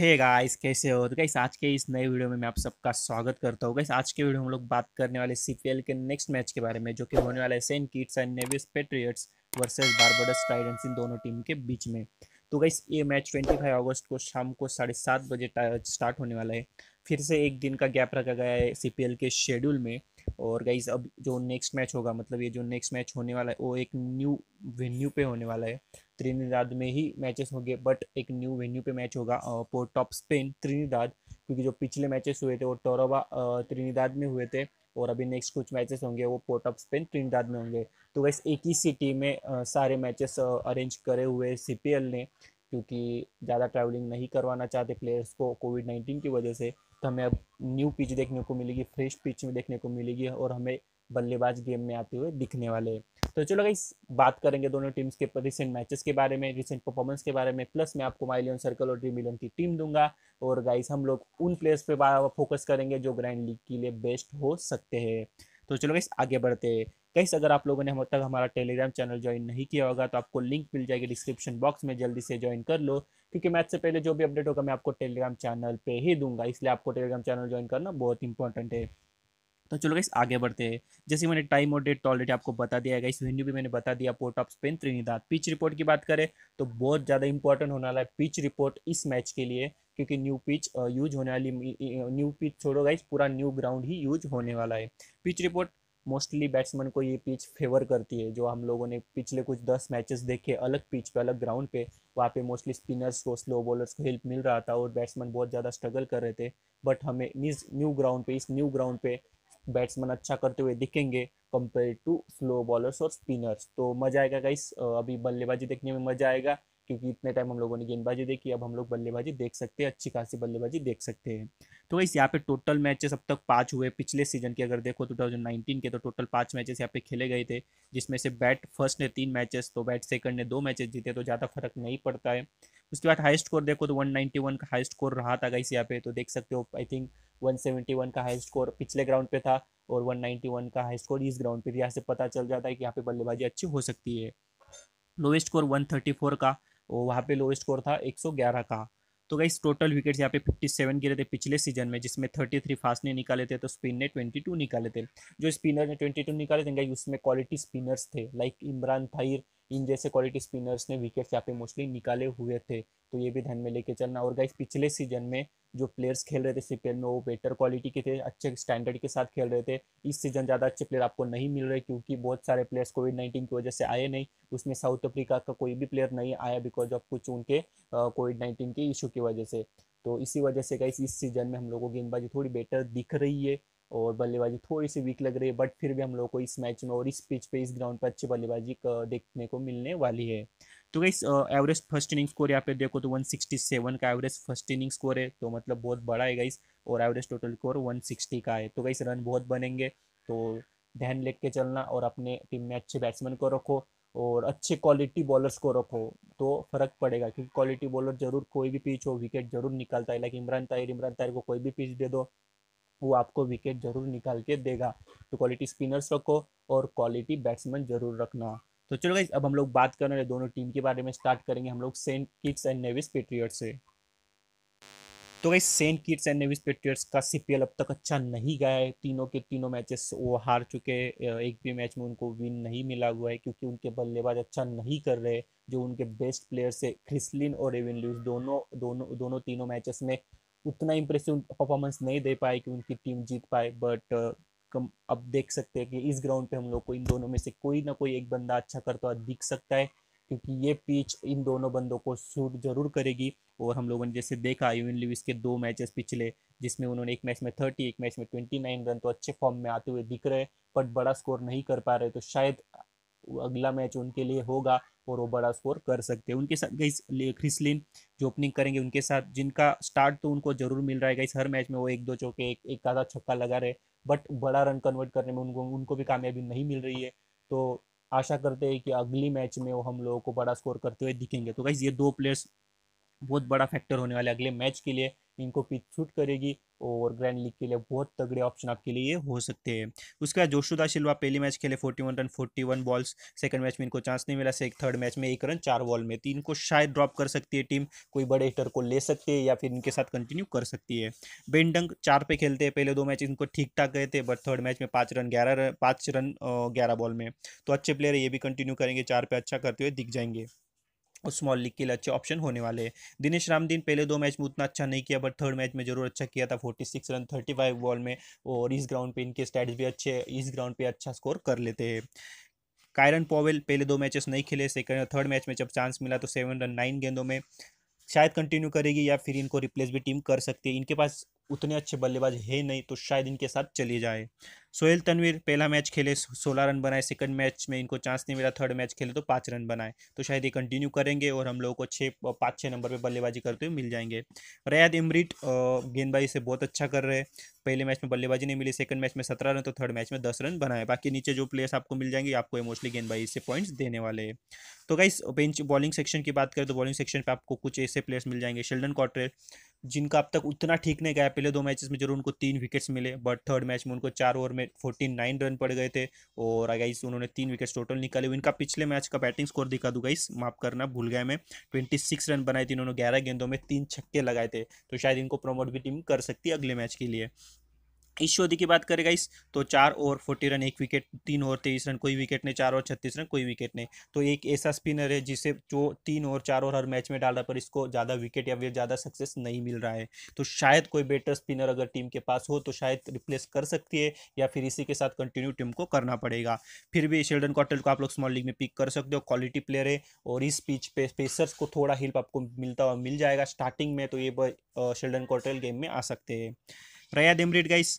hey guys कैसे हो तो गाइस आज के इस नए वीडियो में मैं आप सबका स्वागत करता हूँ गाइस आज के वीडियो में हम लोग बात करने वाले सीपीएल के नेक्स्ट मैच के बारे में जो कि होने वाला है Saint Kitts and Nevis Patriots versus Barbados Tridents इन दोनों टीम के बीच में तो गाइस ये मैच 25 अगस्त को शाम को साढ़े सात बजे स्टार्ट होने वाला है फिर से एक दिन का गैप रखा गया है सी के शेड्यूल में और गाइज अब जो नेक्स्ट मैच होगा मतलब ये जो नेक्स्ट मैच होने वाला है वो एक न्यू वेन्यू पे होने वाला है त्रिनिदाद में ही मैचेस होंगे बट एक न्यू वेन्यू पे मैच होगा पोर्ट ऑफ स्पेन त्रिनिदाद क्योंकि जो पिछले मैचेस हुए थे वो टोरोबा त्रिनिदाद में हुए थे और अभी नेक्स्ट कुछ मैचेस होंगे वो पोर्ट ऑफ स्पेन ट्रिनिडाद में होंगे तो वैसे एक ही सिटी में सारे मैचेस अरेंज करे हुए सी ने क्योंकि ज़्यादा ट्रैवलिंग नहीं करवाना चाहते प्लेयर्स को कोविड नाइन्टीन की वजह से तो हमें अब न्यू पिच देखने को मिलेगी फ्रेश पिच में देखने को मिलेगी और हमें बल्लेबाज गेम में आते हुए दिखने वाले हैं तो चलो गाइस बात करेंगे दोनों टीम्स के रिसेंट मैचेस के बारे में रिसेंट परफॉर्मेंस के बारे में प्लस मैं आपको माइलियन सर्कल और ड्रीम इलेवन की टीम दूंगा और गाइस हम लोग उन प्लेयर्स पे फोकस करेंगे जो ग्रैंड लीग के लिए बेस्ट हो सकते हैं तो चलो गाइस आगे बढ़ते हैं गाइस अगर आप लोगों ने हम तक हमारा टेलीग्राम चैनल ज्वाइन नहीं किया होगा तो आपको लिंक मिल जाएगी डिस्क्रिप्शन बॉक्स में जल्दी से ज्वाइन कर लो क्योंकि मैच से पहले जो भी अपडेट होगा मैं आपको टेलीग्राम चैनल पे ही दूंगा इसलिए आपको टेलीग्राम चैनल ज्वाइन करना बहुत इंपॉर्टेंट है तो चलो गाइस आगे बढ़ते हैं जैसे मैंने टाइम और डेट ऑलरेडी आपको बता दिया है इस वेन्यू भी मैंने बता दिया Port of Spain Trinidad pitch report की बात करें तो बहुत ज़्यादा इंपॉर्टेंट होने वाला है पिच रिपोर्ट इस मैच के लिए क्योंकि न्यू पिच यूज होने वाली न्यू पिच छोड़ो गाइस पूरा न्यू ग्राउंड ही यूज होने वाला है पिच रिपोर्ट मोस्टली बैट्समैन को ये पिच फेवर करती है जो हम लोगों ने पिछले कुछ दस मैचेस देखे अलग पिच पे अलग ग्राउंड पे वहाँ पे मोस्टली स्पिनर्स को स्लो बॉलर्स को हेल्प मिल रहा था और बैट्समैन बहुत ज़्यादा स्ट्रगल कर रहे थे बट हमें इस न्यू ग्राउंड पे इस न्यू ग्राउंड पे बैट्समैन अच्छा करते हुए दिखेंगे कंपेयर टू स्लो बॉलर्स और स्पिनर्स तो मज़ा आएगा इस अभी बल्लेबाजी देखने में मज़ा आएगा क्योंकि इतने टाइम हम लोगों ने गेंदबाजी देखी अब हम लोग बल्लेबाजी देख सकते हैं अच्छी खासी बल्लेबाजी देख सकते हैं तो वैसे यहाँ पे टोटल मैचेस अब तक पाँच हुए पिछले सीजन के अगर देखो 2019 के तो टोटल पाँच मैचेस यहाँ पे खेले गए थे जिसमें से बैट फर्स्ट ने तीन मैचेस तो बैट सेकंड ने दो मैचेस जीते तो ज़्यादा फर्क नहीं पड़ता है उसके बाद हाई स्कोर देखो तो वन का हाई स्कोर रहा था इस यहाँ पे तो देख सकते हो आई थिंक वन का हाई स्कोर पिछले ग्राउंड पे था और वन का हाई स्कोर इस ग्राउंड पे यहाँ से पता चल जाता है कि यहाँ पे बल्लेबाजी अच्छी हो सकती है लोवेस्ट स्कोर 134 का तो वहाँ पे लो स्कोर था 111 का तो गाइस टोटल विकेट्स यहाँ पे 57 गिरे थे पिछले सीजन में जिसमें 33 फास्ट ने निकाले थे तो स्पिन ने 22 निकाले थे जो स्पिनर ने 22 निकाले थे गाइस उसमें क्वालिटी स्पिनर्स थे लाइक इमरान थाहिर इन जैसे क्वालिटी स्पिनर्स ने विकेट्स यहाँ पे मोस्टली निकाले हुए थे तो ये भी ध्यान में लेके चलना और गाइस पिछले सीजन में जो प्लेयर्स खेल रहे थे सीपीएल में वो बेटर क्वालिटी के थे अच्छे स्टैंडर्ड के साथ खेल रहे थे इस सीजन ज़्यादा अच्छे प्लेयर आपको नहीं मिल रहे क्योंकि बहुत सारे प्लेयर्स कोविड नाइन्टीन की वजह से आए नहीं उसमें साउथ अफ्रीका का कोई भी प्लेयर नहीं आया बिकॉज ऑफ कुछ उनके कोविड नाइन्टीन के इशू की वजह से तो इसी वजह से गाइस इस सीजन में हम लोगों को गेंदबाजी थोड़ी बेटर दिख रही है और बल्लेबाजी थोड़ी सी वीक लग रही है बट फिर भी हम लोग को इस मैच में और इस पिच पे इस ग्राउंड पर अच्छी बल्लेबाजी देखने को मिलने वाली है तो guys average first inning score यहाँ पे देखो तो 167 का एवरेज फर्स्ट इनिंग स्कोर है तो मतलब बहुत बड़ा है गाइस और एवरेज टोटल स्कोर वन का है तो गाइस रन बहुत बनेंगे तो ध्यान लेके चलना और अपने टीम में अच्छे बैट्समैन को रखो और अच्छे क्वालिटी बॉलर्स को रखो तो फ़र्क पड़ेगा क्योंकि क्वालिटी बॉलर जरूर कोई भी पिच हो विकेट जरूर निकालता है लाइक इमरान ताहिर इमरान ताहिर को कोई भी पिच दे दो वो आपको विकेट जरूर निकाल के देगा तो क्वालिटी स्पिनर्स रखो और क्वालिटी बैट्समैन जरूर रखना तो चलो गाइज अब हम लोग बात कर रहे हैं दोनों टीम के बारे में स्टार्ट करेंगे हम लोग Saint Kitts and Nevis Patriot से तो guys Saint Kitts and Nevis Patriots का सीपीएल अब तक अच्छा नहीं गया है तीनों के तीनों मैचेस वो हार चुके एक भी मैच में उनको विन नहीं मिला हुआ है क्योंकि उनके बल्लेबाज अच्छा नहीं कर रहे जो उनके बेस्ट प्लेयर्स है क्रिसलिन और एविन लुइस दोनों दोनों दोनों तीनों मैचेस में उतना इम्प्रेसिव परफॉर्मेंस नहीं दे पाए कि उनकी टीम जीत पाए बट uh, कम अब देख सकते हैं कि इस ग्राउंड पे हम लोग को इन दोनों में से कोई ना कोई एक बंदा अच्छा करता हुआ दिख सकता है क्योंकि ये पिच इन दोनों बंदों को सूट जरूर करेगी और हम लोगों ने जैसे देखा यून लिविस के दो मैचेस पिछले जिसमें उन्होंने एक मैच में थर्टी एक मैच में ट्वेंटी नाइन रन तो अच्छे फॉर्म में आते हुए दिख रहे हैं बट बड़ा स्कोर नहीं कर पा रहे तो शायद अगला मैच उनके लिए होगा और वो बड़ा स्कोर कर सकते हैं उनके साथ गई क्रिसलिन जो ओपनिंग करेंगे उनके साथ जिनका स्टार्ट तो उनको जरूर मिल रहा है गई हर मैच में वो एक दो चौके एक एक आधा छक्का लगा रहे बट बड़ा रन कन्वर्ट करने में उनको उनको भी कामयाबी नहीं मिल रही है तो आशा करते हैं कि अगली मैच में वो हम लोगों को बड़ा स्कोर करते हुए दिखेंगे तो गाइज ये दो प्लेयर्स बहुत बड़ा फैक्टर होने वाले अगले मैच के लिए इनको पिच छूट करेगी और ग्रैंड लीग के लिए बहुत तगड़े ऑप्शन आपके लिए हो सकते हैं उसके बाद जोशुदा सिल्वा पहले मैच खेले 41 रन 41 बॉल्स सेकंड मैच में इनको चांस नहीं मिला से थर्ड मैच में एक रन चार बॉल में तीन को शायद ड्रॉप कर सकती है टीम कोई बड़े हिटर को ले सकती है या फिर इनके साथ कंटिन्यू कर सकती है बेनडंग चार पे खेलते हैं पहले दो मैच इनको ठीक ठाक गए थे बट थर्ड मैच में पाँच रन ग्यारह रन पाँच रन ग्यारह बॉल में तो अच्छे प्लेयर ये भी कंटिन्यू करेंगे चार पे अच्छा करते हुए दिख जाएंगे और स्मॉल लीग के लिए अच्छे ऑप्शन होने वाले हैं दिनेश रामदीन पहले दो मैच में उतना अच्छा नहीं किया बट थर्ड मैच में जरूर अच्छा किया था forty six run thirty five ball में और इस ग्राउंड पे इनके स्टैट्स भी अच्छे इस ग्राउंड पे अच्छा स्कोर कर लेते हैं कायरन पॉवेल पहले दो मैचेस नहीं खेले सेकंड थर्ड मैच में जब चांस मिला तो सेवन रन नाइन गेंदों में शायद कंटिन्यू करेगी या फिर इनको रिप्लेस भी टीम कर सकती है इनके पास उतने अच्छे बल्लेबाज है नहीं तो शायद इनके साथ चले जाए सोहेल तनवीर पहला मैच खेले सोलह रन बनाए सेकंड मैच में इनको चांस नहीं मिला थर्ड मैच खेले तो पाँच रन बनाए तो शायद ये कंटिन्यू करेंगे और हम लोगों को छः पाँच छः नंबर पर बल्लेबाजी करते हुए मिल जाएंगे रयाद इमरिट गेंदबाजी से बहुत अच्छा कर रहे हैं पहले मैच में बल्लेबाजी नहीं मिली सेकंड मैच में सत्रह रन तो थर्ड मैच में दस रन बनाए बाकी नीचे जो प्लेयर्स आपको मिल जाएंगे आपको ये मोस्टली गेंदबाजी से पॉइंट्स देने वाले हैं तो गाइस बेंच बॉलिंग सेक्शन की बात करें तो बॉलिंग सेक्शन पे आपको कुछ ऐसे प्लेयर्स मिल जाएंगे शेल्डन कॉटरेल जिनका अब तक उतना ठीक नहीं गया पहले दो मैचेस में जरूर उनको तीन विकेट्स मिले बट थर्ड मैच में उनको चार ओवर में फोर्टी नाइन रन पड़ गए थे और गाइस उन्होंने तीन विकेट्स टोटल निकाले इनका पिछले मैच का बैटिंग स्कोर दिखा दूँ गाइस माफ करना भूल गया मैं ट्वेंटी सिक्स रन बनाए थे इन्होंने ग्यारह गेंदों में तीन छक्के लगाए थे तो शायद इनको प्रमोट भी टीम कर सकती है अगले मैच के लिए इस शोधी की बात करेगा इस तो चार ओवर फोर्टी रन एक विकेट तीन ओवर तेईस रन कोई विकेट नहीं चार ओवर छत्तीस रन कोई विकेट नहीं तो एक ऐसा स्पिनर है जिसे जो तीन ओवर चार ओवर हर मैच में डाल रहा पर इसको ज़्यादा विकेट या फिर ज़्यादा सक्सेस नहीं मिल रहा है तो शायद कोई बेटर स्पिनर अगर टीम के पास हो तो शायद रिप्लेस कर सकती है या फिर इसी के साथ कंटिन्यू टीम को करना पड़ेगा फिर भी शेल्डन कॉटल को आप लोग स्मॉल लीग में पिक कर सकते हो क्वालिटी प्लेयर है और इस पिच पे पेसर्स को थोड़ा हेल्प आपको मिलता हुआ मिल जाएगा स्टार्टिंग में तो ये शेल्डन कॉटल गेम में आ सकते हैं रयाद एमरीड गाइस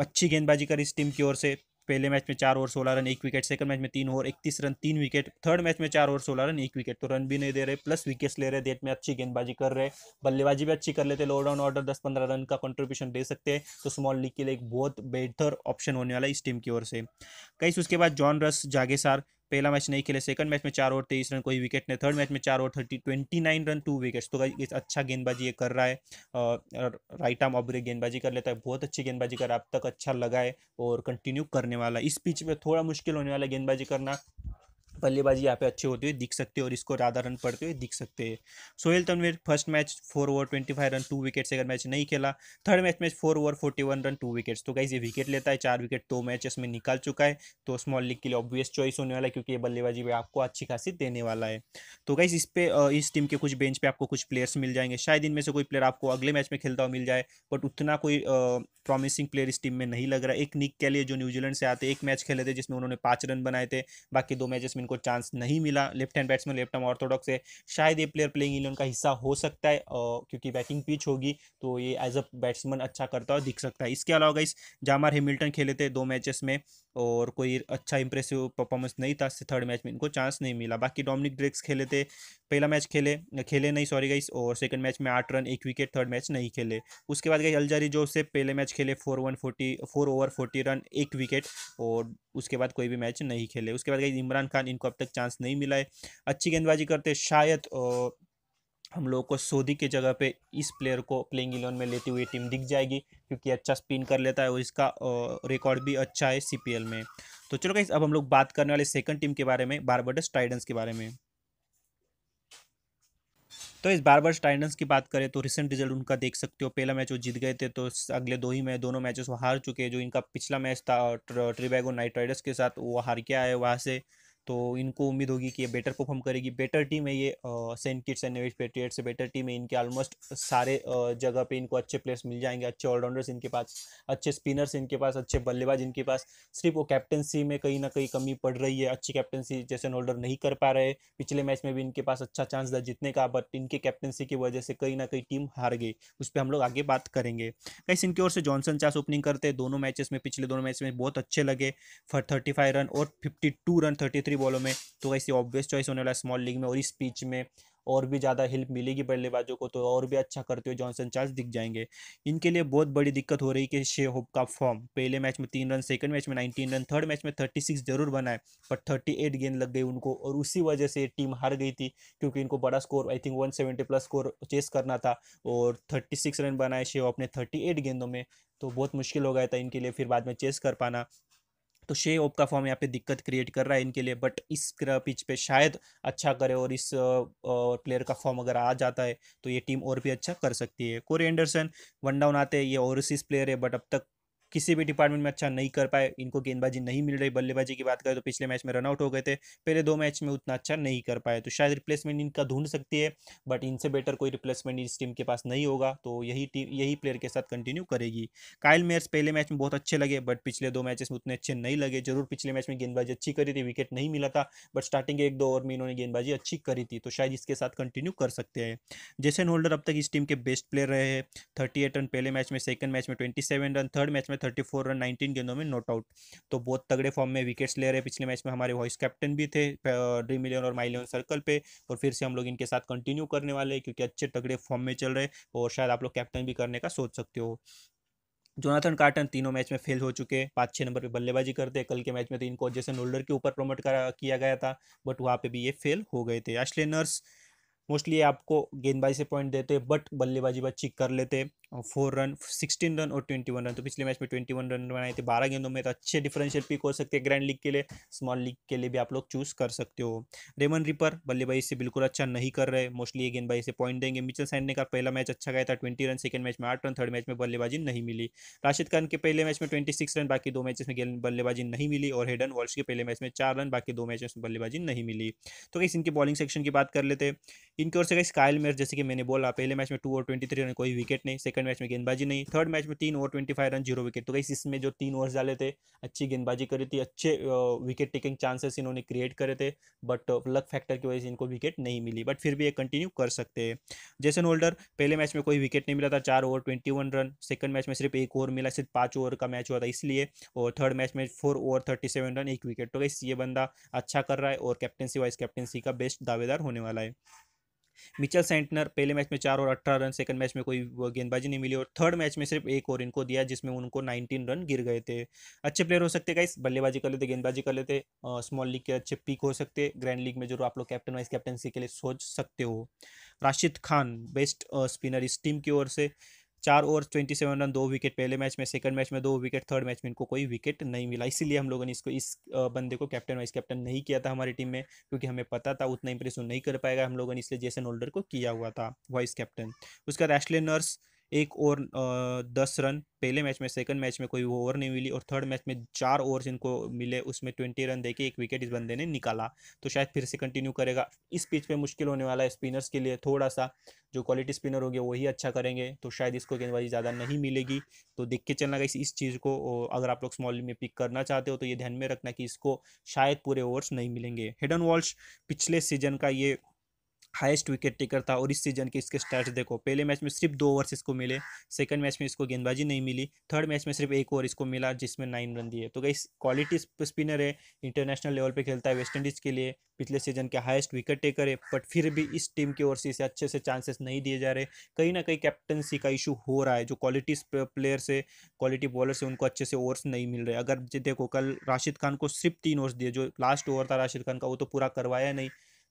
अच्छी गेंदबाजी करी इस टीम की ओर से पहले मैच में चार ओवर सोलह रन एक विकेट सेकंड मैच में तीन ओवर इकतीस रन तीन विकेट थर्ड मैच में चार ओवर सोलह रन एक विकेट तो रन भी नहीं दे रहे प्लस विकेट्स ले रहे देट में अच्छी गेंदबाजी कर रहे बल्लेबाजी भी अच्छी कर लेते लो डाउन ऑर्डर दस पंद्रह रन का कंट्रीब्यूशन दे सकते हैं तो स्मॉल लीग के लिए एक बहुत बेहतर ऑप्शन होने वाला है इस टीम की ओर से कई उसके बाद जॉन रस जागेसार पहला मैच नहीं खेले सेकंड मैच में चार ओवर तेईस रन कोई विकेट नहीं थर्ड मैच में चार over thirty twenty nine run two wickets तो अच्छा गेंदबाजी ये कर रहा है राइट आर्म अब गेंदबाजी कर लेता है बहुत अच्छी गेंदबाजी कर अब तक अच्छा लगा है और कंटिन्यू करने वाला इस पिच में थोड़ा मुश्किल होने वाला गेंदबाजी करना बल्लेबाजी यहाँ पे अच्छे होते हुए दिख सकते हैं और इसको ज़्यादा रन पड़ते हुए दिख सकते हैं Sohail Tanvir first match four over twenty five run two wicket से अगर मैच नहीं खेला थर्ड मैच में four over forty one run two wickets तो कहीं ये विकेट लेता है चार विकेट दो तो मैचेस में निकाल चुका है तो स्मॉल लीग के लिए ऑब्वियस चॉइस होने वाला है क्योंकि ये बल्लेबाजी भी आपको अच्छी खासी देने वाला है तो कहीं इस पे इस टीम के कुछ बेंच पे आपको कुछ प्लेयर्स मिल जाएंगे शायद इनमें से कोई प्लेयर आपको अगले मैच में खेलता हुआ मिल जाए बट उतना कोई प्रॉमिसिंग प्लेयर इस टीम में नहीं लग रहा एक निक के लिए जो न्यूजीलैंड से आते एक मैच खेले थे जिसमें उन्होंने पाँच रन बनाए थे बाकी दो मैचेस में उनको चांस नहीं मिला left hand batsman left arm orthodox है शायद ये प्लेयर प्लेइंग इलेवन का हिस्सा हो सकता है क्योंकि बैटिंग पिच होगी तो ये एज अ बैट्समैन अच्छा करता है दिख सकता है इसके अलावा इस जामार हेमिल्टन खेले थे दो मैचेस में और कोई अच्छा इंप्रेसिव परफॉर्मेंस नहीं था थर्ड मैच में इनको चांस नहीं मिला बाकी डोमिनिक ड्रेक्स खेले थे पहला मैच खेले खेले नहीं सॉरी गई और सेकंड मैच में आठ रन एक विकेट थर्ड मैच नहीं खेले उसके बाद गई अलजारी जो से पहले मैच खेले four one forty four over forty run एक विकेट और उसके बाद कोई भी मैच नहीं खेले उसके बाद गई इमरान खान इनको अब तक चांस नहीं मिला है अच्छी गेंदबाजी करते शायद और हम लोगों को सोदी के जगह पे इस प्लेयर को प्लेइंग इलेवन में लेती हुई टीम दिख जाएगी क्योंकि अच्छा स्पिन कर लेता है और इसका रिकॉर्ड भी अच्छा है सीपीएल में तो चलो गाइस अब हम लोग बात करने वाले सेकंड टीम के बारे में बारबर्डस टाइडन्स के बारे में तो इस बार बार टाइटन्स की बात करें तो रिसेंट रिजल्ट उनका देख सकते हो पहला मैच वो जीत गए थे तो अगले दो ही मैच दोनों मैचेस वो हार चुके हैं जो इनका पिछला मैच था ट्रिबैगो नाइट राइडर्स के साथ वो हार के आए वहाँ से तो इनको उम्मीद होगी कि ये बेटर परफॉर्म करेगी बेटर टीम है ये Saint Kitts and Nevis Patriot से बेटर टीम है इनके ऑलमोस्ट सारे जगह पे इनको अच्छे प्लेयर्स मिल जाएंगे अच्छे ऑलराउंडर्स इनके पास अच्छे स्पिनर्स इनके पास अच्छे बल्लेबाज इनके पास सिर्फ वो कैप्टनसी में कहीं ना कहीं कमी पड़ रही है अच्छी कैप्टनसी जैसन होल्डर नहीं कर पा रहे पिछले मैच में भी इनके पास अच्छा चांस था जीतने का बट इनके कैप्टनसी की वजह से कहीं ना कहीं टीम हार गई उस पर हम लोग आगे बात करेंगे कैसे इनकी ओर से जॉनसन चार्स ओपनिंग करते दोनों मैचेस में पिछले दोनों मैच में बहुत अच्छे लगे फॉर थर्टी फाइव रन और fifty two run thirty three बॉलों में तो कैसे ऑब्वियस चॉइस होने वाला स्मॉल लीग में और इस पिच में और भी ज़्यादा हेल्प मिलेगी बल्लेबाजों को तो और भी अच्छा करते हुए जॉनसन चार्ज दिख जाएंगे इनके लिए बहुत बड़ी दिक्कत हो रही है कि शे होप का फॉर्म पहले मैच में तीन रन सेकंड मैच में नाइनटीन रन थर्ड मैच में थर्टी सिक्स जरूर बनाए पर थर्टी एट गेंद लग गई उनको और उसी वजह से टीम हार गई थी क्योंकि इनको बड़ा score I think one plus score chase करना था और थर्टी रन बनाए शे होप ने थर्टी गेंदों में तो बहुत मुश्किल हो गया था इनके लिए फिर बाद में चेस कर पाना तो शे ओप का फॉर्म यहाँ पे दिक्कत क्रिएट कर रहा है इनके लिए बट इस पिच पे शायद अच्छा करे और इस प्लेयर का फॉर्म अगर आ जाता है तो ये टीम और भी अच्छा कर सकती है कोरी एंडरसन वन डाउन आते हैं ये ओवरसीज प्लेयर है बट अब तक किसी भी डिपार्टमेंट में अच्छा नहीं कर पाए इनको गेंदबाजी नहीं मिल रही बल्लेबाजी की बात करें तो पिछले मैच में रनआउट हो गए थे पहले दो मैच में उतना अच्छा नहीं कर पाए तो शायद रिप्लेसमेंट इनका ढूंढ सकती है बट इनसे बेटर कोई रिप्लेसमेंट इस टीम के पास नहीं होगा तो यही टीम यही प्लेयर के साथ कंटिन्यू करेगी कायल मेयर्स पहले मैच में बहुत अच्छे लगे बट पिछले दो मैचेस में उतने अच्छे नहीं लगे जरूर पिछले मैच में गेंदबाजी अच्छी करी थी विकेट नहीं मिला था बट स्टार्टिंग के एक दो ओवर में इन्होंने गेंदबाजी अच्छी करी थी तो शायद इसके साथ कंटिन्यू कर सकते हैं जैसन होल्डर अब तक इस टीम के बेस्ट प्लेयर रहे हैं थर्टी एट रन पहले मैच में सेकंड मैच में twenty seven run third match में में थर्टी फोर रन नाइनटीन गेंदों में नॉट आउट तो बहुत तगड़े फॉर्म में विकेट्स ले रहे पिछले मैच में हमारे वॉइस कैप्टन भी थे ड्रीम इलेवन और माई इलेवन सर्कल पे और फिर से हम लोग इनके साथ कंटिन्यू करने वाले हैं क्योंकि अच्छे तगड़े फॉर्म में चल रहे और शायद आप लोग कैप्टन भी करने का सोच सकते हो जोनाथन कार्टन तीनों मैच में फेल हो चुके हैं पाँच छः नंबर पे बल्लेबाजी करते कल के मैच में तो इनको जैसे नोल्डर के ऊपर प्रमोट करा किया गया था बट वहाँ पे भी ये फेल हो गए थे एशले नर्स मोस्टली आपको गेंदबाजी से पॉइंट देते बट बल्लेबाजी बच्ची कर लेते फोर रन सिक्सटीन रन और ट्वेंटी वन रन तो पिछले मैच में ट्वेंटी वन रन बनाए थे बारह गेंदों में तो अच्छे डिफरेंशियल पिक हो सकते हैं ग्रैंड लीग के लिए स्मॉल लीग के लिए भी आप लोग चूज़ कर सकते हो रेमन रिपर बल्लेबाजी से बिल्कुल अच्छा नहीं कर रहे मोस्टली ये गेंदबाजी से पॉइंट देंगे मिचल ने का पहला मैच अच्छा गया था ट्वेंटी रन सेकंड मैच में आठ रन थर्ड मैच में बल्लेबाजी नहीं मिली राशिद खान के पहले मैच में ट्वेंटी सिक्स रन बाकी दो मैचेस में बल्लेबाजी नहीं मिली और हेडन वॉल्स के पहले मैच में चार रन बाकी दो मैचेस में बल्लेबाजी नहीं मिली तो इस इनके बॉलिंग सेक्शन की बात कर लेते इनकी ओर से गई स्काइल मैच जैसे कि मैंने बोला पहले मैच में टू और ट्वेंटी थ्री रन कोई विकेट नहीं सेकंड मैच में गेंदबाजी नहीं थर्ड मैच में तीन over twenty five run zero wicket तो गई इसमें जो तीन ओवर्स डाले थे अच्छी गेंदबाजी करी थी अच्छे विकेट टेकिंग चांसेस इन्होंने क्रिएट करे थे बट लक फैक्टर की वजह से इनको विकेट नहीं मिली बट फिर भी ये कंटिन्यू कर सकते हैं जैसन होल्डर पहले मैच में कोई विकेट नहीं मिला था चार over twenty one run second match में सिर्फ एक ओवर मिला सिर्फ पाँच ओवर का मैच हुआ था इसलिए और थर्ड मैच में four over thirty seven run एक विकेट तो गई ये बंदा अच्छा कर रहा है और कैप्टनसी वाइस कैप्टनसी का बेस्ट दावेदार होने वाला है मिचल सेंटनर पहले मैच में चार और अट्ठारह रन सेकंड मैच में कोई गेंदबाजी नहीं मिली और थर्ड मैच में सिर्फ एक और इनको दिया जिसमें उनको नाइनटीन रन गिर गए थे अच्छे प्लेयर हो सकते गाइस बल्लेबाजी कर लेते गेंदबाजी कर लेते स्मॉल लीग के अच्छे पिक हो सकते ग्रैंड लीग में जरूर आप लोग कैप्टन वाइस कैप्टनसी के लिए सोच सकते हो राशिद खान बेस्ट स्पिनर इस टीम की ओर से चार ओवर ट्वेंटी सेवन रन दो विकेट पहले मैच में सेकंड मैच में दो विकेट थर्ड मैच में इनको कोई विकेट नहीं मिला इसीलिए हम लोगों ने इसको इस बंदे को कैप्टन वाइस कैप्टन नहीं किया था हमारी टीम में क्योंकि हमें पता था उतना इंप्रेस तो नहीं कर पाएगा हम लोगों ने इसलिए जेसन होल्डर को किया हुआ था वाइस कैप्टन उसके बाद नर्स एक ओवर दस रन पहले मैच में सेकंड मैच में कोई ओवर नहीं मिली और थर्ड मैच में चार ओवर जिनको मिले उसमें ट्वेंटी रन देके एक विकेट इस बंदे ने निकाला तो शायद फिर से कंटिन्यू करेगा इस पिच पे मुश्किल होने वाला है स्पिनर्स के लिए थोड़ा सा जो क्वालिटी स्पिनर होगी वही अच्छा करेंगे तो शायद इसको गेंदबाजी ज़्यादा नहीं मिलेगी तो देख के चलना इस, इस चीज़ को अगर आप लोग स्मॉल में पिक करना चाहते हो तो ये ध्यान में रखना कि इसको शायद पूरे ओवर्स नहीं मिलेंगे हेडन वॉल्स पिछले सीजन का ये हाइस्ट विकेट टेकर था और इस सीजन के इसके स्टार्ट देखो पहले मैच में सिर्फ दो ओवर्स इसको मिले सेकंड मैच में इसको गेंदबाजी नहीं मिली थर्ड मैच में सिर्फ एक ओवर इसको मिला जिसमें नाइन रन दिए तो गई क्वालिटी स्पिनर है इंटरनेशनल लेवल पर खेलता है वेस्ट इंडीज़ के लिए पिछले सीजन के हाइस्ट विकेट टेकर है बट फिर भी इस टीम की ओर से इसे अच्छे से चांसेस नहीं दिए जा रहे कहीं ना कहीं कैप्टनसी का इशू हो रहा है जो क्वालिटी प्लेयर से क्वालिटी बॉलर से उनको अच्छे से ओवर्स नहीं मिल रहे अगर देखो कल राशिद खान को सिर्फ तीन ओवर्स दिए जो लास्ट ओवर था राशिद खान का वो तो पूरा करवाया नहीं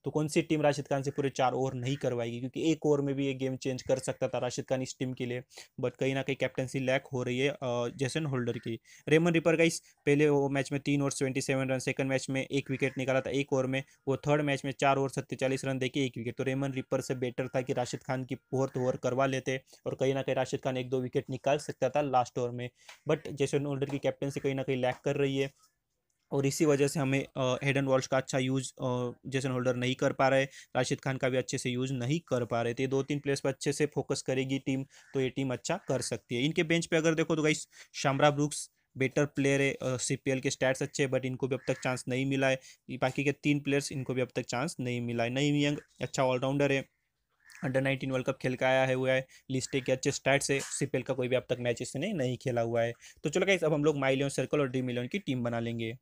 तो कौन सी टीम राशिद खान से पूरे चार ओवर नहीं करवाएगी क्योंकि एक ओवर में भी ये गेम चेंज कर सकता था राशिद खान इस टीम के लिए बट कहीं ना कहीं कैप्टनसी लैक हो रही है जैसन होल्डर की रेमन रिपर का इस पहले वो मैच में तीन over twenty seven run second match में एक विकेट निकाला था एक ओवर में वो थर्ड मैच में चार ओवर सत्तेचालीस रन देके एक विकेट तो रेमन रिपर से बेटर था कि राशिद खान की फोर्थ ओवर करवा लेते और कहीं ना कहीं राशिद खान एक दो विकेट निकाल सकता था लास्ट ओवर में बट जैसन होल्डर की कैप्टनसी कहीं ना कहीं लैक कर रही है और इसी वजह से हमें हेड एंड वॉल्स का अच्छा यूज जैसन होल्डर नहीं कर पा रहे राशिद खान का भी अच्छे से यूज नहीं कर पा रहे थे दो तीन प्लेस पर अच्छे से फोकस करेगी टीम तो ये टीम अच्छा कर सकती है इनके बेंच पे अगर देखो तो भाई शामरा ब्रुक्स बेटर प्लेयर है सी पी एल के स्टैट्स अच्छे हैं बट इनको भी अब तक चांस नहीं मिला है बाकी के तीन प्लेयर्स इनको भी अब तक चांस नहीं मिला है नई यंग अच्छा ऑलराउंडर है अंडर नाइनटीन वर्ल्ड कप खेल के आया है हुआ है लिस्टे के अच्छे स्टैट्स है सी का कोई भी अब तक मैच इसने नहीं खेला हुआ है तो चलो गाइस अब हम लोग माई सर्कल और डी मिलियन की टीम बना लेंगे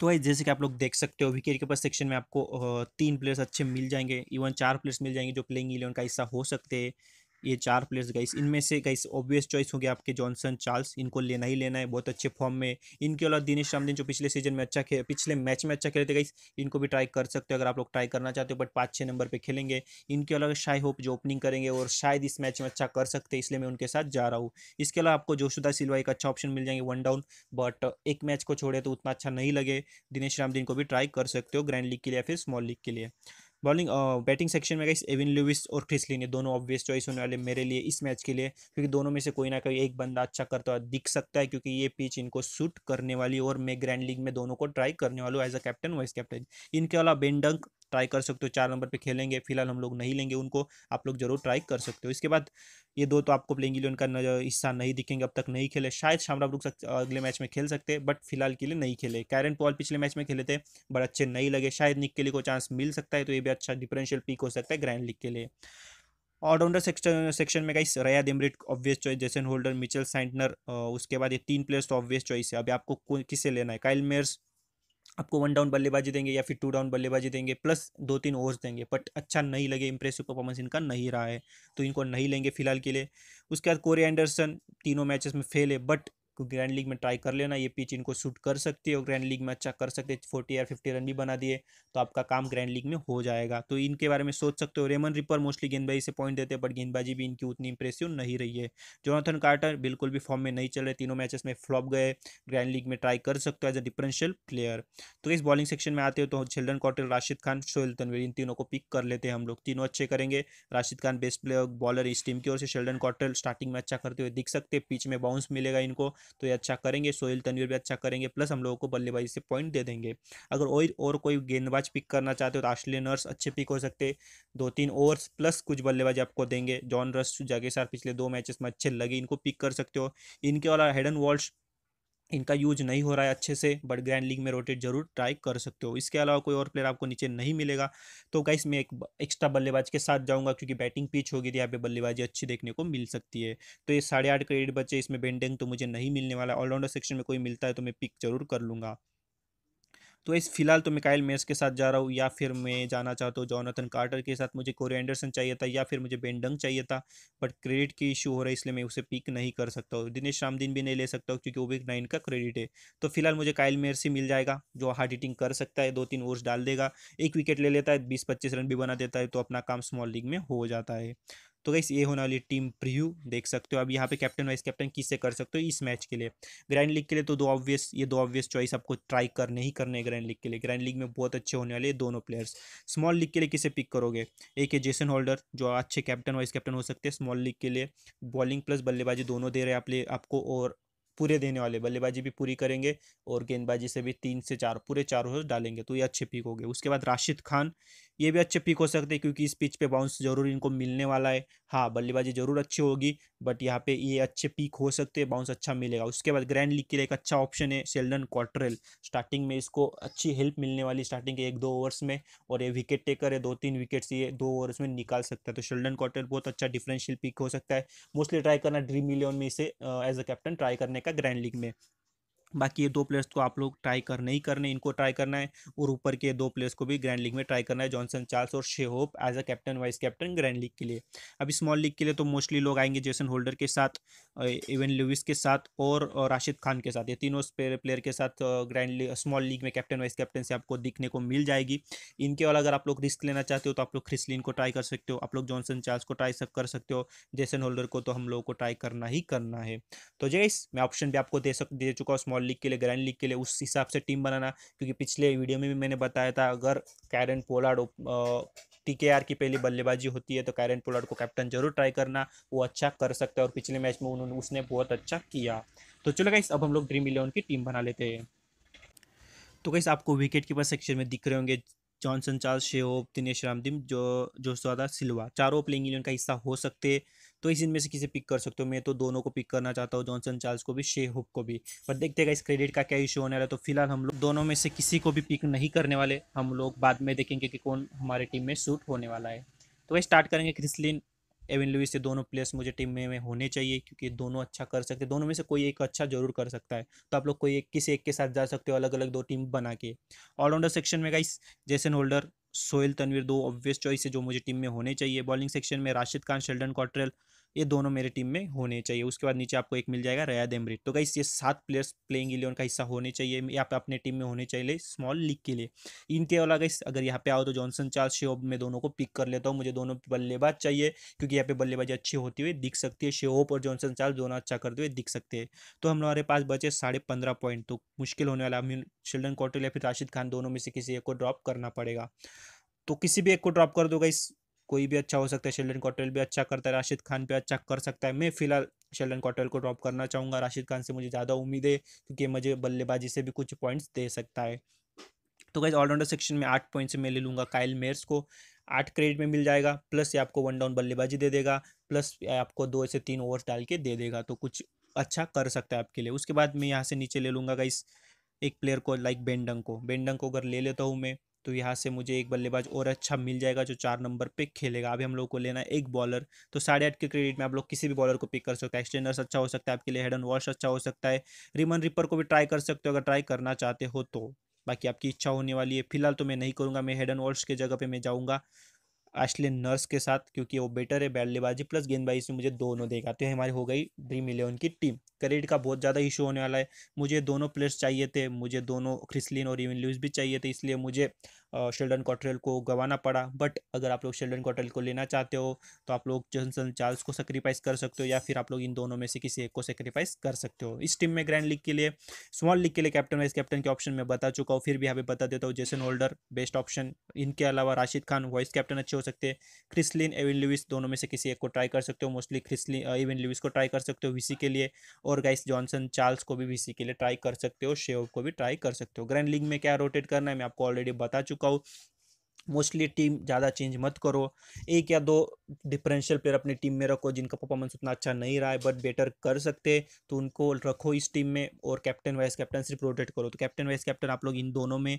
तो भाई जैसे कि आप लोग देख सकते हो विकेट कीपर सेक्शन में आपको तीन प्लेयर्स अच्छे मिल जाएंगे इवन चार प्लेयर्स मिल जाएंगे जो प्लेइंग इलेवन का हिस्सा हो सकते हैं ये चार प्लेयर्स गाइस इनमें से गाइस ऑब्वियस चॉइस हो गया आपके जॉनसन चार्ल्स इनको लेना ही लेना है बहुत अच्छे फॉर्म में इनके अलावा दिनेश रामदीन जो पिछले सीजन में अच्छा खेल पिछले मैच में अच्छा खेले थे गाइस इनको भी ट्राई कर सकते हो अगर आप लोग ट्राई करना चाहते हो बट पाँच छः नंबर पर खेलेंगे इनके अलावा शाई होप जो ओपनिंग करेंगे और शायद इस मैच में अच्छा कर सकते हैं इसलिए मैं उनके साथ जा रहा हूँ इसके अलावा आपको जोशुदा सिलवा एक अच्छा ऑप्शन मिल जाएंगे वन डाउन बट एक मैच को छोड़े तो उतना अच्छा नहीं लगे दिनेश रामदीन को भी ट्राई कर सकते हो ग्रैंड लीग के लिए या फिर स्मॉल लीग के लिए बॉलिंग बैटिंग सेक्शन में गई एविन लुविस और क्रिस लिन ये दोनों ऑब्वियस चॉइस होने वाले मेरे लिए इस मैच के लिए क्योंकि दोनों में से कोई ना कोई एक बंदा अच्छा करता हुआ दिख सकता है क्योंकि ये पिच इनको सूट करने वाली और मैं ग्रैंड लीग में दोनों को ट्राई करने वालों as a captain vice captain इनके अलावा बेंडंक ट्राई कर सकते हो चार नंबर पे खेलेंगे फिलहाल हम लोग नहीं लेंगे उनको आप लोग जरूर ट्राई कर सकते हो इसके बाद ये दो तो आपको प्लेइंग इलेवन का हिस्सा नहीं दिखेंगे अब तक नहीं खेले शायद शामराव रुक सकते अगले मैच में खेल सकते बट फिलहाल के लिए नहीं खेले कैरन पॉल पिछले मैच में खेले थे बट अच्छे नहीं लगे शायद निक के लिए को चांस मिल सकता है तो ये भी अच्छा डिफरेंशियल पिक हो सकता है ग्रैंड लीग के लिए ऑलराउंडर सेक्शन सेक्शन में कहीं Rayad Emrit obvious choice Jason Holder Mitchell Santner उसके बाद ये तीन प्लेयर्स तो ऑब्वियस चॉइस है अभी आपको किसे लेना है काइल मेयर्स आपको वन डाउन बल्लेबाजी देंगे या फिर टू डाउन बल्लेबाजी देंगे प्लस दो तीन ओवर्स देंगे बट अच्छा नहीं लगे इंप्रेसिव परफॉर्मेंस इनका नहीं रहा है तो इनको नहीं लेंगे फिलहाल के लिए उसके बाद कोरे एंडरसन तीनों मैचेस में फेल है बट ग्रैंड लीग में ट्राई कर लेना ये पिच इनको शूट कर सकती है और ग्रैंड लीग में अच्छा कर सकते हैं फोर्टी या फिफ्टी रन भी बना दिए तो आपका काम ग्रैंड लीग में हो जाएगा तो इनके बारे में सोच सकते हो रेमन रिपर मोस्टली गेंदबाजी से पॉइंट देते हैं बट गेंदबाजी भी इनकी उतनी इंप्रेसिव नहीं रही है जोनाथन कार्टर बिल्कुल भी फॉर्म में नहीं चल रहे तीनों मैचेस में फ्लॉप गए ग्रैंड लीग में ट्राई कर सकते हो एज अ डिफरेंशियल प्लेयर तो इस बॉलिंग सेक्शन में आते हो तो चिल्ड्रन कॉटल राशिद खान सोहेल तनवीर इन तीनों को पिक कर लेते हैं हम लोग तीनों अच्छे करेंगे Rashid Khan best player bowler इस टीम की ओर से शेल्डन कॉटल स्टार्टिंग में अच्छा करते हुए दिख सकते हैं पिच में बाउंस मिलेगा इनको तो ये अच्छा करेंगे सोहेल तनवीर भी अच्छा करेंगे प्लस हम लोगों को बल्लेबाजी से पॉइंट दे देंगे अगर और और कोई गेंदबाज पिक करना चाहते हो तो आश्ले नर्स अच्छे पिक हो सकते दो तीन ओवर्स प्लस कुछ बल्लेबाजी आपको देंगे जॉन रस जागेसार पिछले दो मैचेस में अच्छे लगे इनको पिक कर सकते हो इनके वाला हेडन वॉल्स इनका यूज नहीं हो रहा है अच्छे से बट ग्रैंड लीग में रोटेट जरूर ट्राई कर सकते हो इसके अलावा कोई और प्लेयर आपको नीचे नहीं मिलेगा तो गाइस मैं एक एक्स्ट्रा बल्लेबाज के साथ जाऊंगा क्योंकि बैटिंग पिच होगी तो यहाँ पे बल्लेबाजी अच्छी देखने को मिल सकती है तो ये साढ़े आठ क्रेडिट बचे इसमें बेंडिंग तो मुझे नहीं मिलने वाला ऑलराउंडर सेक्शन में कोई मिलता है तो मैं पिक जरूर कर लूँगा तो इस फिलहाल तो मिकाइल मेस के साथ जा रहा हूँ या फिर मैं जाना चाहता हूँ जॉनथन कार्टर के साथ मुझे कोरी एंडरसन चाहिए था या फिर मुझे बेंडंग चाहिए था बट क्रेडिट की इशू हो रहा है इसलिए मैं उसे पिक नहीं कर सकता हूँ दिनेश रामदीन भी नहीं ले सकता हूँ क्योंकि वो भी नाइन का क्रेडिट है तो फिलहाल मुझे काइल मेयर्स ही मिल जाएगा जो हार्ड हिटिंग कर सकता है दो तीन ओवर्स डाल देगा एक विकेट ले लेता है बीस पच्चीस रन भी बना देता है तो अपना काम स्मॉल लीग में हो जाता है तो गाइस ये होने वाली टीम प्रीव्यू देख सकते हो अब यहाँ पे कैप्टन वाइस कैप्टन किससे कर सकते हो इस मैच के लिए ग्रैंड लीग के लिए तो दो ऑब्वियस ये दो ऑब्वियस चॉइस आपको ट्राई करने ही करने ग्रैंड लीग के लिए ग्रैंड लीग में बहुत अच्छे होने वाले दोनों प्लेयर्स स्मॉल लीग के लिए किसे पिक करोगे एक है जेसन होल्डर जो अच्छे कैप्टन वाइस कैप्टन हो सकते हैं स्मॉल लीग के लिए बॉलिंग प्लस बल्लेबाजी दोनों दे रहे हैं आपको और पूरे देने वाले बल्लेबाजी भी पूरी करेंगे और गेंदबाजी से भी तीन से चार पूरे चार ओवर डालेंगे तो ये अच्छे पिक हो गए उसके बाद राशिद खान ये भी अच्छे पिक हो सकते हैं क्योंकि इस पिच पे बाउंस जरूर इनको मिलने वाला है हाँ बल्लेबाजी जरूर अच्छी होगी बट यहाँ पे ये अच्छे पिक हो सकते हैं बाउंस अच्छा मिलेगा उसके बाद ग्रैंड लीग के लिए एक अच्छा ऑप्शन है सेल्डन क्वार्टरल स्टार्टिंग में इसको अच्छी हेल्प मिलने वाली स्टार्टिंग के एक दो ओवर्स में और ये विकेट टेकर है दो तीन विकेट्स ये दो ओवर्स में निकाल सकता है तो शेल्डन क्वार्टरल बहुत अच्छा डिफरेंशियल पिक हो सकता है मोस्टली ट्राई करना ड्रीम इलेवन में इसे एज अ कैप्टन ट्राई करने का ग्रैंड लीग में बाकी ये दो प्लेयर्स को आप लोग ट्राई कर नहीं करने इनको ट्राई करना है और ऊपर के दो प्लेयर्स को भी ग्रैंड लीग में ट्राई करना है जॉनसन चार्ल्स और Shai Hope as a captain vice captain grand league के लिए अभी स्मॉल लीग के लिए तो मोस्टली लोग आएंगे जेसन होल्डर के साथ इवन लुविस के साथ और राशिद खान के साथ ये तीनों प्लेयर के साथ ग्रैंड लीग स्मॉल लीग में कैप्टन वाइस कैप्टन से आपको दिखने को मिल जाएगी इनके और अगर आप लोग रिस्क लेना चाहते हो तो आप लोग क्रिसलिन को ट्राई कर सकते हो आप लोग जॉनसन चार्ल्स को ट्राई कर सकते हो जेसन होल्डर को तो हम लोगों को ट्राई करना ही करना है तो जैस मैं ऑप्शन भी आपको दे सक दे चुका हूँ स्मॉल स्मॉल लीग के लिए ग्रैंड लीग के लिए उस हिसाब से टीम बनाना क्योंकि पिछले वीडियो में भी मैंने बताया था अगर कैरन पोलार्ड टीकेआर की पहली बल्लेबाजी होती है तो कैरन पोलार्ड को कैप्टन जरूर ट्राई करना वो अच्छा कर सकता है और पिछले मैच में उन्होंने उसने बहुत अच्छा किया तो चलो गाइस अब हम लोग ड्रीम इलेवन की टीम बना लेते हैं तो गाइस आपको विकेट कीपर सेक्शन में दिख रहे होंगे Johnson Charles Shai Hope Denesh Ramdin जो जोसवादा सिल्वा चारों प्लेइंग इलेवन का हिस्सा हो सकते हैं तो इस इनमें से किसे पिक कर सकते हो मैं तो दोनों को पिक करना चाहता हूँ जॉनसन चार्ल्स को भी शे हुक को भी पर देखते हैं इस क्रेडिट का क्या इशू होने वाला है तो फिलहाल हम लोग दोनों में से किसी को भी पिक नहीं करने वाले हम लोग बाद में देखेंगे कि कौन हमारे टीम में शूट होने वाला है तो वही स्टार्ट करेंगे क्रिसलिन एविन लुइस से दोनों प्लेयर्स मुझे टीम में, में होने चाहिए क्योंकि दोनों अच्छा कर सकते हैं दोनों में से कोई एक अच्छा जरूर कर सकता है तो आप लोग कोई एक किसी एक के साथ जा सकते हो अलग अलग दो टीम बना के ऑलराउंडर सेक्शन में guys Jason Holder Sohail Tanveer दो ऑब्वियस चॉइस है जो मुझे टीम में होने चाहिए बॉलिंग सेक्शन में राशिद खान शेल्डन कॉट्रेल ये दोनों मेरे टीम में होने चाहिए उसके बाद नीचे आपको एक मिल जाएगा रयाद एमरिट तो गाइस ये सात प्लेयर्स प्लेइंग इलेवन का हिस्सा होने चाहिए या पे अपने टीम में होने चाहिए स्मॉल लीग के लिए इनके वाला गाइस अगर यहाँ पे आओ तो जॉनसन चार्ल्स शेहोब मैं दोनों को पिक कर लेता हूँ मुझे दोनों बल्लेबाज चाहिए क्योंकि यहाँ पे बल्लेबाजी अच्छी होती हुई दिख सकती है शेहोब और जॉनसन चार्ल्स दोनों अच्छा करते हुए दिख सकते हैं तो हमारे पास बचे साढ़े पंद्रह पॉइंट तो मुश्किल होने वाला शिल्डन कॉटल या फिर राशिद खान दोनों में से किसी एक को ड्रॉप करना पड़ेगा तो किसी भी एक को ड्रॉप कर दो गाइस कोई भी अच्छा हो सकता है शेल्डन कॉटवेल भी अच्छा करता है राशिद खान भी अच्छा कर सकता है मैं फिलहाल शेल्डन कॉटवेल को ड्रॉप करना चाहूँगा राशिद खान से मुझे ज़्यादा उम्मीद है क्योंकि मुझे बल्लेबाजी से भी कुछ पॉइंट्स दे सकता है तो गैस ऑलराउंडर सेक्शन में आठ पॉइंट्स से मैं ले लूँगा काइल मेयर्स को आठ क्रेडिट में मिल जाएगा प्लस ये आपको वन डाउन बल्लेबाजी दे देगा प्लस आपको दो से तीन ओवर्स डाल के दे देगा तो कुछ अच्छा कर सकता है आपके लिए उसके बाद मैं यहाँ से नीचे ले लूँगा गाइस एक प्लेयर को लाइक बेंडंग को बेंडंग को अगर ले लेता हूँ मैं तो यहाँ से मुझे एक बल्लेबाज और अच्छा मिल जाएगा जो चार नंबर पे खेलेगा अभी हम लोग को लेना है एक बॉलर तो साढ़े आठ के क्रेडिट में आप लोग किसी भी बॉलर को पिक कर सकते हैं एक्सटेंडर्स अच्छा हो सकता है आपके लिए हेड एंड वॉश अच्छा हो सकता है रिमन रिपर को भी ट्राई कर सकते हो अगर ट्राई करना चाहते हो तो बाकी आपकी इच्छा होने वाली है फिलहाल तो मैं नहीं करूँगा मैं हेड एंड वॉश के जगह पर मैं जाऊँगा एशलिन नर्स के साथ क्योंकि वो बेटर है बैल्लेबाजी प्लस गेंदबाजी से मुझे दोनों देगा तो हमारी हो गई ड्रीम इलेवन की टीम करेड का बहुत ज़्यादा इशू होने वाला है मुझे दोनों प्लेयर्स चाहिए थे मुझे दोनों क्रिसलिन और इवन लूज भी चाहिए थे इसलिए मुझे शेल्डन कॉटरेल को गंवाना पड़ा बट अगर आप लोग शेल्डन कॉटरेल को लेना चाहते हो तो आप लोग जॉनसन चार्ल्स को सेक्रीफाइस कर सकते हो या फिर आप लोग इन दोनों में से किसी एक को सेक्रीफाइस कर सकते हो इस टीम में ग्रैंड लीग के लिए स्मॉल लीग के लिए कैप्टन वाइस कैप्टन के ऑप्शन में बता चुका हूँ फिर भी यहाँ पे बता देता हूँ जेसन होल्डर बेस्ट ऑप्शन इनके अलावा राशिद खान वाइस कैप्टन अच्छे हो सकते हैं क्रिसलिन एविन लुविस दोनों में से किसी एक को ट्राई कर सकते हो मोस्टली क्रिसलिन एविन लुविस को ट्राई कर सकते हो वीसी के लिए और गाइस जॉनसन चार्ल्स को भी वीसी के लिए ट्राई कर सकते हो शेव को भी ट्राई कर सकते हो ग्रैंड लीग में क्या रोटेट करना है मैं आपको ऑलरेडी बता चुका चुका हूँ मोस्टली टीम ज़्यादा चेंज मत करो एक या दो डिफरेंशियल प्लेयर अपनी टीम में रखो जिनका परफॉर्मेंस उतना अच्छा नहीं रहा है बट बेटर कर सकते तो उनको रखो इस टीम में और कैप्टन वाइस कैप्टन सिर्फ रोटेट करो तो कैप्टन वाइस कैप्टन आप लोग इन दोनों में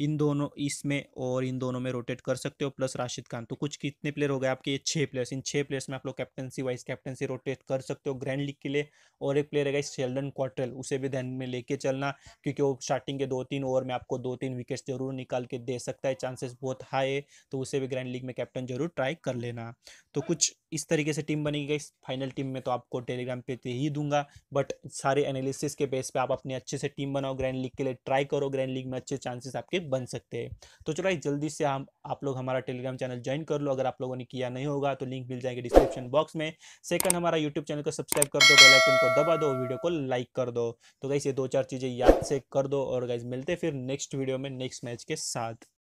इन दोनों इसमें और इन दोनों में रोटेट कर सकते हो प्लस राशिद खान तो कुछ कितने प्लेयर हो गए आपके ये छः प्लेयर्स इन छः प्लेयर्स में आप लोग कैप्टनसी वाइस कैप्टनसी रोटेट कर सकते हो ग्रैंड लीग के लिए और एक प्लेयर है शेल्डन क्वार्टल उसे भी ध्यान में लेके चलना क्योंकि वो स्टार्टिंग के दो तीन ओवर में आपको दो तीन विकेट जरूर निकाल के दे सकता है चांसेस बहुत हाई है तो उसे भी ग्रैंड लीग में कैप्टन जरूर ट्राई कर लेना तो कुछ इस तरीके से टीम बनेगी गई फाइनल टीम में तो आपको टेलीग्राम पे ही दूंगा बट सारे एनालिसिस के बेस पे आप अपनी अच्छे से टीम बनाओ ग्रैंड लीग के लिए ट्राई करो ग्रैंड लीग में अच्छे चांसेस आपके बन सकते हैं तो चलो जल्दी से हम आप लोग हमारा टेलीग्राम चैनल ज्वाइन कर लो अगर आप लोगों ने किया नहीं होगा तो लिंक मिल जाएगी डिस्क्रिप्शन बॉक्स में सेकंड हमारा यूट्यूब चैनल को सब्सक्राइब कर दो बेलाइकन को दबा दो वीडियो को लाइक कर दो तो गाइस ये दो चार चीज़ें याद से कर दो और गाइज मिलते फिर नेक्स्ट वीडियो में नेक्स्ट मैच के साथ